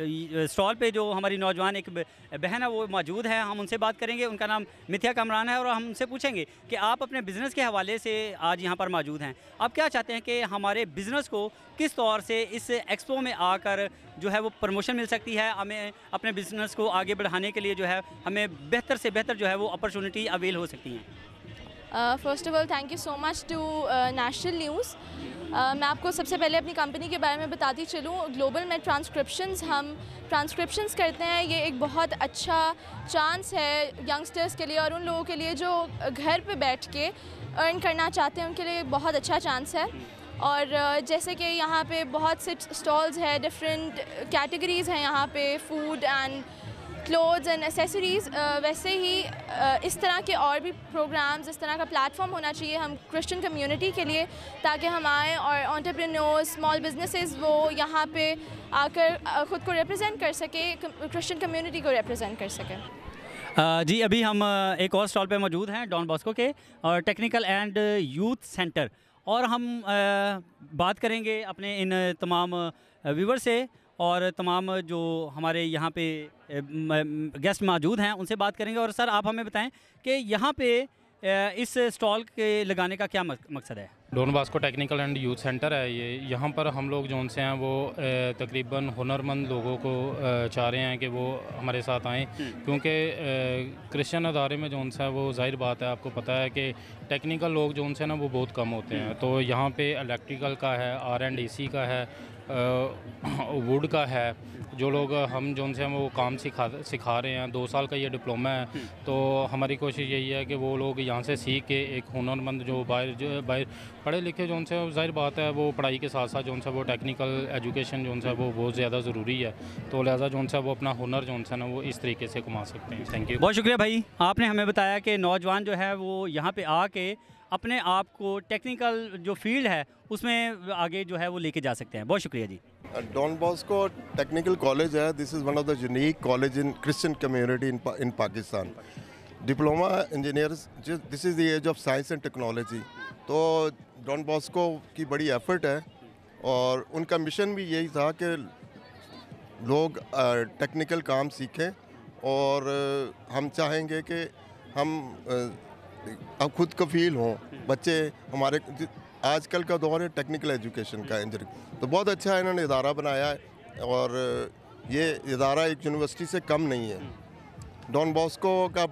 स्टॉल पे जो हमारी नौजवान एक बहन है वो मौजूद है हम उनसे बात करेंगे उनका नाम मिथ्या कमरान है और हम उनसे पूछेंगे कि आप अपने बिज़नेस के हवाले से आज यहाँ पर मौजूद हैं आप क्या चाहते हैं कि हमारे बिज़नेस को किस तौर से इस एक्सपो में आकर जो है वो प्रमोशन मिल सकती है हमें अपने बिज़नेस को आगे बढ़ाने के लिए जो है हमें बेहतर से बेहतर जो है वो अपॉर्चुनिटी अवेल हो सकती हैं first of all thank you so much to national news मैं आपको सबसे पहले अपनी कंपनी के बारे में बताती चलूँ ग्लोबल में ट्रांसक्रिप्शंस हम ट्रांसक्रिप्शंस करते हैं ये एक बहुत अच्छा चांस है यंगस्टर्स के लिए और उन लोगों के लिए जो घर पे बैठ के अर्न करना चाहते हैं उनके लिए बहुत अच्छा चांस है और uh, जैसे कि यहाँ पे बहुत से स्टॉल्स है डिफरेंट कैटेगरीज़ हैं यहाँ पे food and clothes and accessories वैसे ही uh, इस तरह के और भी प्रोग्राम्स इस तरह का प्लेटफॉर्म होना चाहिए हम क्रिश्चियन कम्युनिटी के लिए ताकि हम आएँ और ऑन्टरप्रेन्योर स्मॉल बिजनेसेस वो यहाँ पे आकर uh, ख़ुद को रिप्रेजेंट कर सके क्रिश्चियन कम्युनिटी को रिप्रेजेंट कर सके uh, जी अभी हम uh, एक और स्टॉल पे मौजूद हैं डॉन बॉस्को के और टेक्निकल एंड यूथ सेंटर और हम uh, बात करेंगे अपने इन तमाम व्यूवर से और तमाम जो हमारे यहाँ पे गेस्ट मौजूद हैं उनसे बात करेंगे और सर आप हमें बताएं कि यहाँ पे इस स्टॉल के लगाने का क्या मकसद है Don Bosco technical and youth centre है ये यहाँ पर हम लोग जो उनसे हैं वो तकरीबन हुनरमंद लोगों को चाह रहे हैं कि वो हमारे साथ आएँ हम्म। क्योंकि क्रिश्चियन अदारे में जो हैं वो जाहिर बात है आपको पता है कि टेक्निकल लोग जो उनसे ना वो बहुत कम होते हैं हम्म। तो यहाँ पे इलेक्ट्रिकल का है आर एंड ए सी का है वुड <clears throat> का है जो लोग हम जो उनसे हम वो काम सिखा सिखा रहे हैं दो साल का ये डिप्लोमा है तो हमारी कोशिश यही है कि वो लोग यहाँ से सीख के एक हुनरमंद जो बाहर जो बाहर पढ़े लिखे जो उनसे जाहिर बात है वो पढ़ाई के साथ साथ जो उनसे वो टेक्निकल एजुकेशन जो उनसे वो बहुत ज़्यादा ज़रूरी है तो लिहाजा जो उनसे वो अपना हुनर जो उनसे ना वो इस तरीके से कमा सकते हैं थैंक यू बहुत शुक्रिया भाई आपने हमें बताया कि नौजवान जो है वो यहाँ पर आके अपने आप को टेक्निकल जो फील्ड है उसमें आगे जो है वो लेके जा सकते हैं बहुत शुक्रिया जी डॉन बॉस्को टेक्निकल कॉलेज है this is one of the unique college in Christian community in in Pakistan diploma engineers this is the age of science and technology तो डॉन बॉस्को की बड़ी एफर्ट है और उनका मिशन भी यही था कि लोग टेक्निकल uh, काम सीखें और uh, हम चाहेंगे कि हम uh, अब खुद को फील हो बच्चे हमारे आजकल का दौर है टेक्निकल एजुकेशन का इंजीनियरिंग तो बहुत अच्छा इन्होंने इदारा बनाया है और ये इदारा एक यूनिवर्सिटी से कम नहीं है डॉन बॉस्को का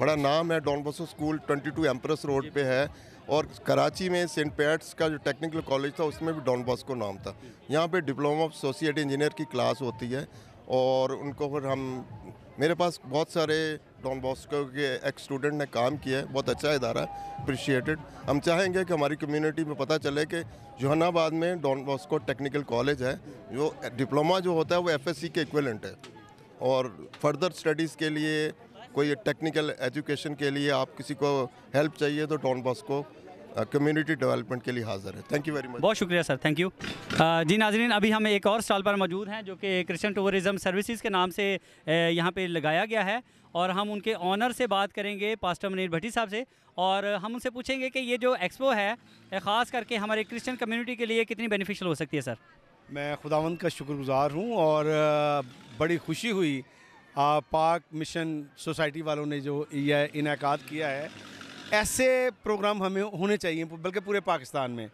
बड़ा नाम है Don Bosco school 22 Empress road पे है और कराची में सेंट पैट्स का जो टेक्निकल कॉलेज था उसमें भी डॉन बॉस्को नाम था यहाँ पर डिप्लोमा ऑफ सोशिएट इंजीनियर की क्लास होती है और उनको फिर हम मेरे पास बहुत सारे डॉन बॉस्को के एक स्टूडेंट ने काम किया है बहुत अच्छा इदारा है अप्रिशिएटेड हम चाहेंगे कि हमारी कम्युनिटी में पता चले कि जहानाबाद में डॉन बॉस्को टेक्निकल कॉलेज है जो डिप्लोमा जो होता है वो एफएससी के इक्वलेंट है और फर्दर स्टडीज़ के लिए कोई टेक्निकल एजुकेशन के लिए आप किसी को हेल्प चाहिए तो डॉन बॉस्को कम्युनिटी डेवलपमेंट के लिए हाजिर है थैंक यू वेरी मच बहुत शुक्रिया सर थैंक यू जी नाजरीन अभी हम एक और स्टॉल पर मौजूद हैं जो कि क्रिश्चन टूरिज़म सर्विसेज के नाम से यहाँ पे लगाया गया है और हम उनके ऑनर से बात करेंगे पास्टर मनीर भट्टी साहब से और हम उनसे पूछेंगे कि ये जो एक्सपो है ख़ास करके हमारे क्रिश्चन कम्यूनिटी के लिए कितनी बेनिफिशियल हो सकती है सर मैं खुदावंद का शुक्रगुजार हूँ और बड़ी खुशी हुई पाक मिशन सोसाइटी वालों ने जो यह इनका किया है ऐसे प्रोग्राम हमें होने चाहिए बल्कि पूरे पाकिस्तान में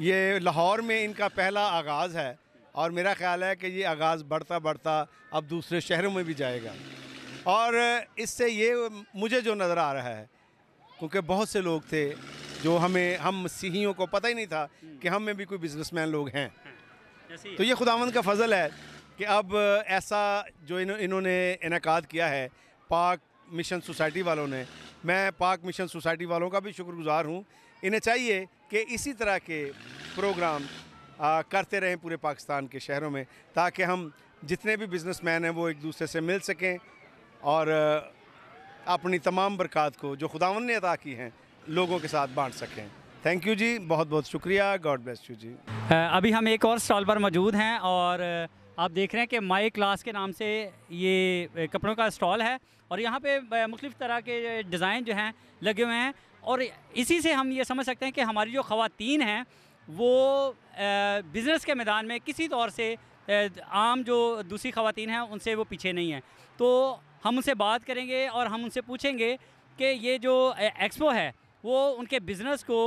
ये लाहौर में इनका पहला आगाज़ है और मेरा ख्याल है कि ये आगाज़ बढ़ता बढ़ता अब दूसरे शहरों में भी जाएगा और इससे ये मुझे जो नज़र आ रहा है क्योंकि बहुत से लोग थे जो हमें हम सीहियों को पता ही नहीं था कि हम में भी कोई बिजनेसमैन लोग हैं तो ये खुदावंद का फजल है कि अब ऐसा जो इन्होंने इनका किया है पाक मिशन सोसाइटी वालों ने मैं पाक मिशन सोसाइटी वालों का भी शुक्रगुजार हूँ इन्हें चाहिए कि इसी तरह के प्रोग्राम आ, करते रहें पूरे पाकिस्तान के शहरों में ताकि हम जितने भी बिजनेसमैन हैं वो एक दूसरे से मिल सकें और अपनी तमाम बरक़ात को जो खुदावन ने अदा की हैं लोगों के साथ बांट सकें थैंक यू जी बहुत बहुत शुक्रिया गॉड ब्लेस यू जी अभी हम एक और स्टॉल पर मौजूद हैं और आप देख रहे हैं कि माई क्लास के नाम से ये कपड़ों का स्टॉल है और यहाँ पे मुख्तफ तरह के डिज़ाइन जो हैं लगे हुए हैं और इसी से हम ये समझ सकते हैं कि हमारी जो ख़वातीन हैं वो बिज़नेस के मैदान में किसी तौर से आम जो दूसरी खातन हैं उनसे वो पीछे नहीं हैं तो हम उनसे बात करेंगे और हम उनसे पूछेंगे कि ये जो एक्सपो है वो उनके बिज़नेस को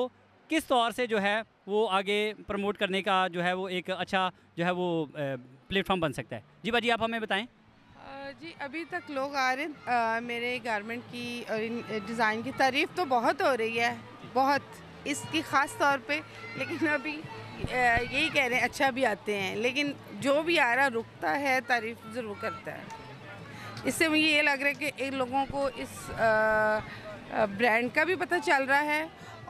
किस तौर से जो है वो आगे प्रमोट करने का जो है वो एक अच्छा जो है वो प्लेटफॉर्म बन सकता है जी भाजी आप हमें बताएं जी अभी तक लोग आ रहे हैं मेरे गारमेंट की और डिज़ाइन की तारीफ तो बहुत हो रही है बहुत इसकी ख़ास तौर पे लेकिन अभी यही कह रहे हैं अच्छा भी आते हैं लेकिन जो भी आ रहा रुकता है तारीफ ज़रूर करता है इससे मुझे ये लग रहा है कि इन लोगों को इस ब्रांड का भी पता चल रहा है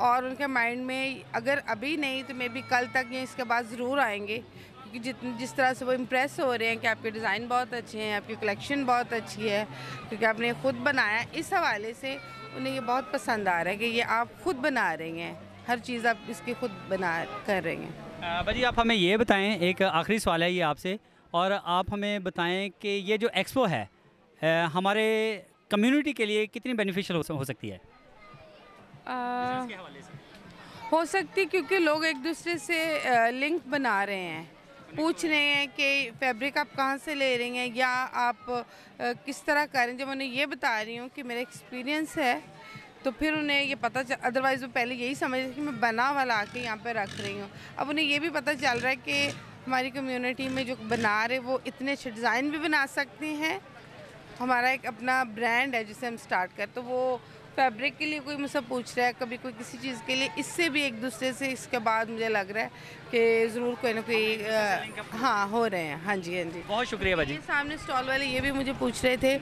और उनके माइंड में अगर अभी नहीं तो मे बी कल तक या इसके बाद ज़रूर आएंगे क्योंकि जित जिस तरह से वो इम्प्रेस हो रहे हैं कि आपके डिज़ाइन बहुत अच्छे हैं आपकी कलेक्शन बहुत अच्छी है क्योंकि आपने खुद बनाया इस हवाले से उन्हें ये बहुत पसंद आ रहा है कि ये आप खुद बना रही हैं हर चीज़ आप इसकी खुद बना कर रही हैं भाजी आप हमें ये बताएं एक आखिरी सवाल है ये आपसे और आप हमें बताएं कि ये जो एक्सपो है हमारे कम्युनिटी के लिए कितनी बेनिफिशियल हो सकती है आ, हो सकती क्योंकि लोग एक दूसरे से लिंक बना रहे हैं पूछ रहे हैं कि फैब्रिक आप कहाँ से ले रही हैं या आप किस तरह करें जब उन्हें ये बता रही हूँ कि मेरा एक्सपीरियंस है तो फिर उन्हें ये पता चल अदरवाइज़ वो पहले यही समझ रही कि मैं बना वाला आके यहाँ पर रख रही हूँ अब उन्हें ये भी पता चल रहा है कि हमारी कम्युनिटी में जो बना रहे वो इतने अच्छे डिज़ाइन भी बना सकते हैं हमारा एक अपना ब्रांड है जिसे हम स्टार्ट कर तो वो फैब्रिक के लिए कोई मुझसे पूछ रहा है कभी कोई किसी चीज़ के लिए इससे भी एक दूसरे से इसके बाद मुझे लग रहा है कि ज़रूर कोई ना कोई हाँ हो रहे हैं हाँ जी हाँ जी बहुत शुक्रिया भाजी सामने स्टॉल वाले ये भी मुझे पूछ रहे थे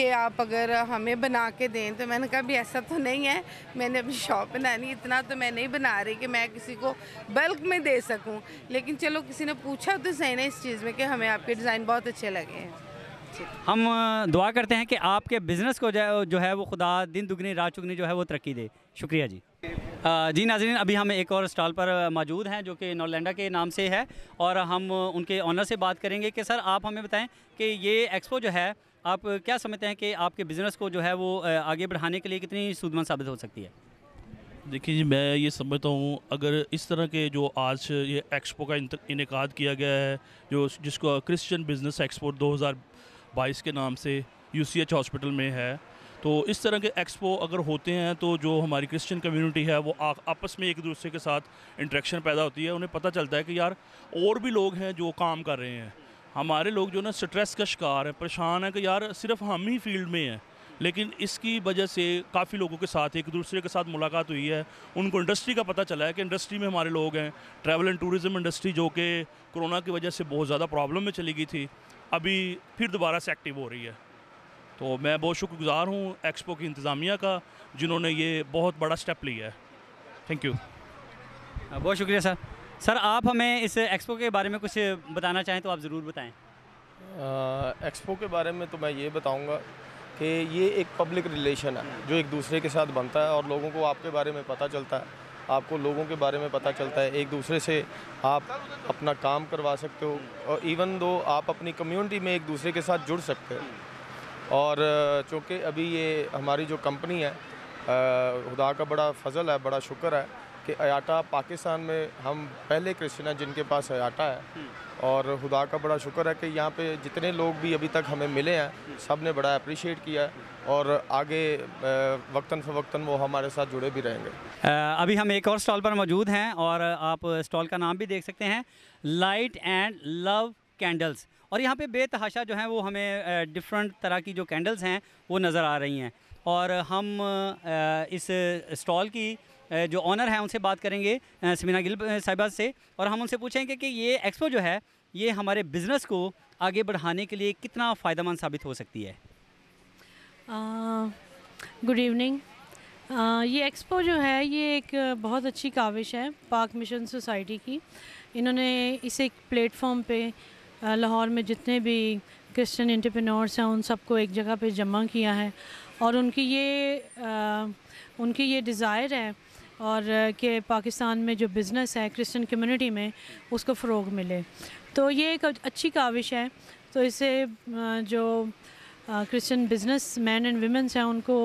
कि आप अगर हमें बना के दें तो मैंने कहा भी ऐसा तो नहीं है मैंने अपनी शॉप बनानी इतना तो मैं नहीं बना रही कि मैं किसी को बल्क में दे सकूँ लेकिन चलो किसी ने पूछा तो सही ना इस चीज़ में कि हमें आपके डिज़ाइन बहुत अच्छे लगे हैं हम दुआ करते हैं कि आपके बिज़नेस को जो है वो खुदा दिन दुगनी रात चुगनी जो है वो तरक्की दे शुक्रिया जी जी नाजरीन अभी हम एक और स्टॉल पर मौजूद हैं जो कि नॉर्लैंडा के नाम से है और हम उनके ऑनर से बात करेंगे कि सर आप हमें बताएं कि ये एक्सपो जो है आप क्या समझते हैं कि आपके बिज़नेस को जो है वो आगे बढ़ाने के लिए कितनी सूदमंद साबित हो सकती है देखिए जी मैं ये समझता हूँ अगर इस तरह के जो आज ये एक्सपो का इनका किया गया है जो जिसको क्रिश्चियन बिज़नेस एक्सपो 2000 बाईस के नाम से यू हॉस्पिटल में है तो इस तरह के एक्सपो अगर होते हैं तो जो हमारी क्रिश्चियन कम्युनिटी है वो आ, आपस में एक दूसरे के साथ इंट्रैक्शन पैदा होती है उन्हें पता चलता है कि यार और भी लोग हैं जो काम कर रहे हैं हमारे लोग जो ना स्ट्रेस का शिकार है परेशान है कि यार सिर्फ हम ही फील्ड में हैं लेकिन इसकी वजह से काफ़ी लोगों के साथ एक दूसरे के साथ मुलाकात हुई है उनको इंडस्ट्री का पता चला है कि इंडस्ट्री में हमारे लोग हैं ट्रैवल एंड टूरिज़म इंडस्ट्री जो कि कोरोना की वजह से बहुत ज़्यादा प्रॉब्लम में चली गई थी अभी फिर दोबारा से एक्टिव हो रही है तो मैं बहुत शुक्रगुजार हूँ एक्सपो की इंतज़ामिया का जिन्होंने ये बहुत बड़ा स्टेप लिया है थैंक यू हाँ, बहुत शुक्रिया सर सर आप हमें इस एक्सपो के बारे में कुछ बताना चाहें तो आप ज़रूर बताएं एक्सपो के बारे में तो मैं ये बताऊंगा कि ये एक पब्लिक रिलेशन है जो एक दूसरे के साथ बनता है और लोगों को आपके बारे में पता चलता है आपको लोगों के बारे में पता चलता है एक दूसरे से आप अपना काम करवा सकते हो और इवन दो आप अपनी कम्युनिटी में एक दूसरे के साथ जुड़ सकते हो और चूँकि अभी ये हमारी जो कंपनी है खुदा का बड़ा फजल है बड़ा शुक्र है कि अयाटा पाकिस्तान में हम पहले क्रिश्चन हैं जिनके पास अयाटा है और खुदा का बड़ा शुक्र है कि यहाँ पे जितने लोग भी अभी तक हमें मिले हैं सब ने बड़ा अप्रिशिएट किया है और आगे वक्ता फ़वक्ता वो हमारे साथ जुड़े भी रहेंगे अभी हम एक और स्टॉल पर मौजूद हैं और आप स्टॉल का नाम भी देख सकते हैं लाइट एंड लव कैंडल्स और यहाँ पे बेतहाशा जो है वो हमें डिफरेंट तरह की जो कैंडल्स हैं वो नज़र आ रही हैं और हम इस स्टॉल की जो ऑनर हैं उनसे बात करेंगे समीना गिल साहिबा से और हम उनसे पूछेंगे कि ये एक्सपो जो है ये हमारे बिज़नेस को आगे बढ़ाने के लिए कितना फ़ायदा साबित हो सकती है गुड इवनिंग ये एक्सपो जो है ये एक बहुत अच्छी काविश है पाक मिशन सोसाइटी की इन्होंने इसे एक प्लेटफॉर्म पे लाहौर में जितने भी क्रिश्चियन इंटरप्रेन्योर्स हैं उन सबको एक जगह पे जमा किया है और उनकी ये आ, उनकी ये डिज़ायर है और के पाकिस्तान में जो बिज़नेस है क्रिश्चियन कम्युनिटी में उसको फ़रोग मिले तो ये एक अच्छी काविश है तो इसे जो Christian business man and womens हैं उनको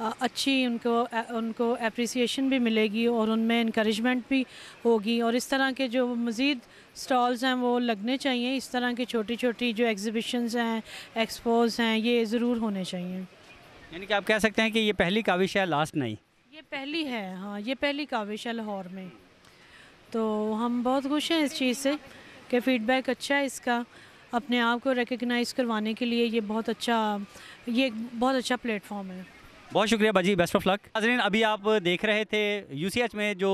अच्छी उनको उनको अप्रिसिएशन भी मिलेगी और उनमें इंक्रेजमेंट भी होगी और इस तरह के जो मज़ीद स्टॉल्स हैं वो लगने चाहिए इस तरह के छोटी छोटी जो एग्ज़िबिशंस हैं एक्सपोज हैं ये ज़रूर होने चाहिए यानी कि आप कह सकते हैं कि ये पहली काविश है लास्ट नहीं ये पहली है हाँ ये पहली काविश है लाहौर में तो हम बहुत खुश हैं इस चीज़ से कि फ़ीडबैक अच्छा है इसका अपने आप को रिकगनाइज़ करवाने के लिए ये बहुत अच्छा ये एक बहुत अच्छा प्लेटफॉर्म है बहुत शुक्रिया भाजी बेस्ट ऑफ लक नाजरीन अभी आप देख रहे थे यूसीएच में जो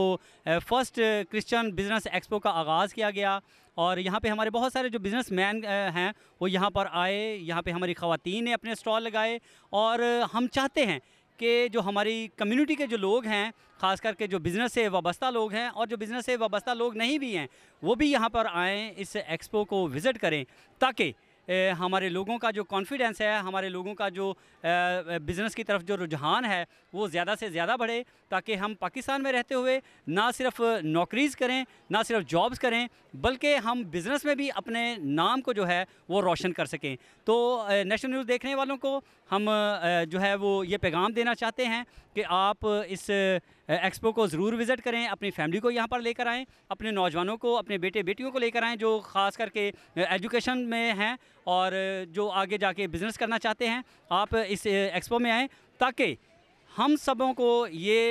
फर्स्ट क्रिश्चियन बिजनेस एक्सपो का आगाज़ किया गया और यहाँ पे हमारे बहुत सारे जो बिज़नेस मैन हैं वो यहाँ पर आए यहाँ पे हमारी ख़वातीन ने अपने स्टॉल लगाए और हम चाहते हैं कि जो हमारी कम्युनिटी के जो लोग हैं ख़ास करके जो बिज़नेस से वाबस्ता लोग हैं और जो बिज़नेस से वाबस्ता लोग नहीं भी हैं वो भी यहाँ पर आएँ इस एक्सपो को विज़िट करें ताकि हमारे लोगों का जो कॉन्फिडेंस है हमारे लोगों का जो बिज़नेस की तरफ जो रुझान है वो ज़्यादा से ज़्यादा बढ़े ताकि हम पाकिस्तान में रहते हुए ना सिर्फ नौकरीज़ करें ना सिर्फ जॉब्स करें बल्कि हम बिज़नेस में भी अपने नाम को जो है वो रोशन कर सकें तो नेशनल न्यूज़ देखने वालों को हम जो है वो ये पैगाम देना चाहते हैं कि आप इस एक्सपो को ज़रूर विज़िट करें अपनी फैमिली को यहाँ पर लेकर आएँ अपने नौजवानों को अपने बेटे बेटियों को लेकर आएँ जो ख़ास करके एजुकेशन में हैं और जो आगे जाके बिज़नेस करना चाहते हैं आप इस एक्सपो में आएँ ताकि हम सबों को ये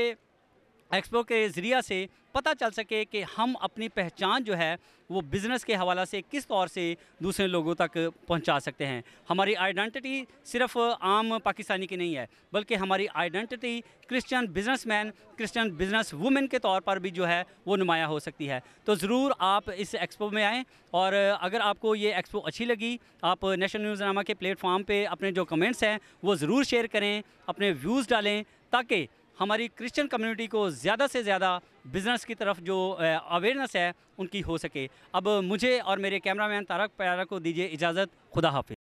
एक्सपो के ज़रिया से पता चल सके कि हम अपनी पहचान जो है वो बिज़नेस के हवाला से किस तौर से दूसरे लोगों तक पहुंचा सकते हैं हमारी आइडेंटिटी सिर्फ आम पाकिस्तानी की नहीं है बल्कि हमारी identity Christian businessman Christian business women के तौर पर भी जो है वो नुमाया हो सकती है तो ज़रूर आप इस एक्सपो में आएँ और अगर आपको ये एक्सपो अच्छी लगी आप नेशनल न्यूज़ नामा के प्लेटफॉर्म पर अपने जो कमेंट्स हैं वो ज़रूर शेयर करें अपने व्यूज़ डालें ताकि हमारी क्रिश्चियन कम्युनिटी को ज़्यादा से ज़्यादा बिज़नेस की तरफ जो अवेयरनेस है उनकी हो सके अब मुझे और मेरे कैमरामैन तारक प्यारा को दीजिए इजाज़त खुदा हाफिज़